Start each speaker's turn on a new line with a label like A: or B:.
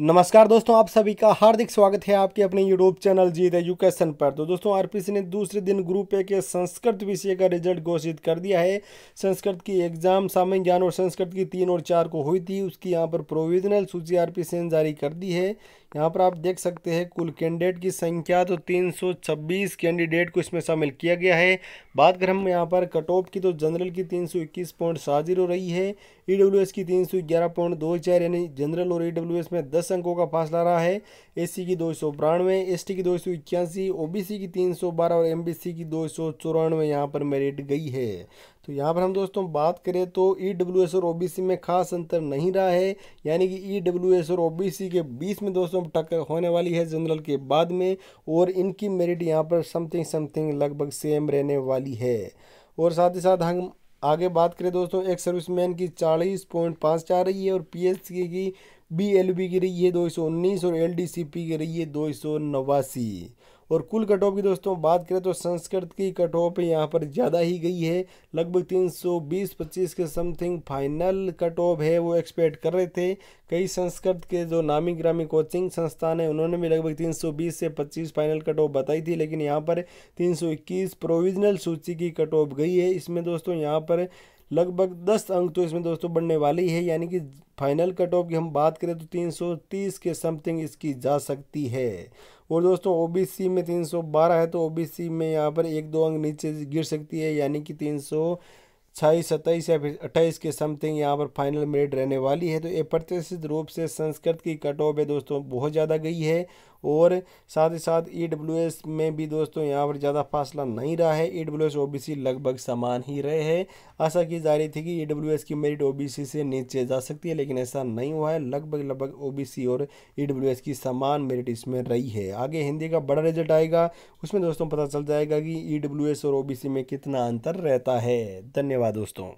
A: नमस्कार दोस्तों आप सभी का हार्दिक स्वागत है आपके अपने यूट्यूब चैनल जीत एजुकेशन पर तो दोस्तों आरपीसी ने दूसरे दिन ग्रुप ए के संस्कृत विषय का रिजल्ट घोषित कर दिया है संस्कृत की एग्जाम सामान्य ज्ञान और संस्कृत की तीन और चार को हुई थी उसकी यहाँ पर प्रोविजनल सूची आरपीसी ने जारी कर दी है यहाँ पर आप देख सकते हैं कुल कैंडिडेट की संख्या तो तीन कैंडिडेट को इसमें शामिल किया गया है बात करें हम यहाँ पर कट ऑफ की तो जनरल की इक्कीस पॉइंट सात हो रही है ई e की चार यानी जनरल और ई e में दस दस अंकों का फासला रहा है एससी की दो सौ बानवे एस की दो सौ इक्यासी ओ की तीन सौ बारह और एम की दो सौ चौरानवे यहाँ पर मेरिट गई है तो यहाँ पर हम दोस्तों बात करें तो ई e और ओ में खास अंतर नहीं रहा है यानी कि ई e और ओ के बीच में दोस्तों टक्कर होने वाली है जनरल के बाद में और इनकी मेरिट यहाँ पर समथिंग समथिंग लगभग सेम रहने वाली है और साथ ही साथ हम आगे बात करें दोस्तों एक सर्विसमैन की चालीस पॉइंट पाँच चार रही है और पी एल की, की बी एल बी की रही है दो सौ उन्नीस और एल डी सी पी की रही है दो सौ नवासी और कुल कट ऑफ की दोस्तों बात करें तो संस्कृत की कट ऑफ यहाँ पर ज़्यादा ही गई है लगभग तीन सौ बीस पच्चीस के समथिंग फाइनल कट ऑफ है वो एक्सपेक्ट कर रहे थे कई संस्कृत के जो नामी ग्रामी कोचिंग संस्थान है उन्होंने भी लगभग 320 से 25 फाइनल कट ऑफ बताई थी लेकिन यहाँ पर 321 प्रोविजनल सूची की कट ऑफ गई है इसमें दोस्तों यहाँ पर लगभग दस अंक तो इसमें दोस्तों बढ़ने वाली है यानी कि फाइनल कट ऑफ की हम बात करें तो 330 के समथिंग इसकी जा सकती है और दोस्तों ओबीसी में 312 है तो ओबीसी में यहाँ पर एक दो अंक नीचे गिर सकती है यानी कि तीन सौ छाईस सत्ताईस या फिर अट्ठाईस के समथिंग यहाँ पर फाइनल मेरिट रहने वाली है तो ये प्रतिशत रूप से संस्कृत की कट ऑफ है दोस्तों बहुत ज़्यादा गई है और साथ ही साथ ई e में भी दोस्तों यहाँ पर ज़्यादा फासला नहीं रहा है ई e डब्ल्यू लगभग समान ही रहे हैं आशा की जा रही थी कि ई e की मेरिट ओ से नीचे जा सकती है लेकिन ऐसा नहीं हुआ है लगभग लगभग ओ और ई की समान मेरिट इसमें रही है आगे हिंदी का बड़ा रिजल्ट आएगा उसमें दोस्तों पता चल जाएगा कि ई और ओ में कितना अंतर रहता है धन्यवाद दोस्तों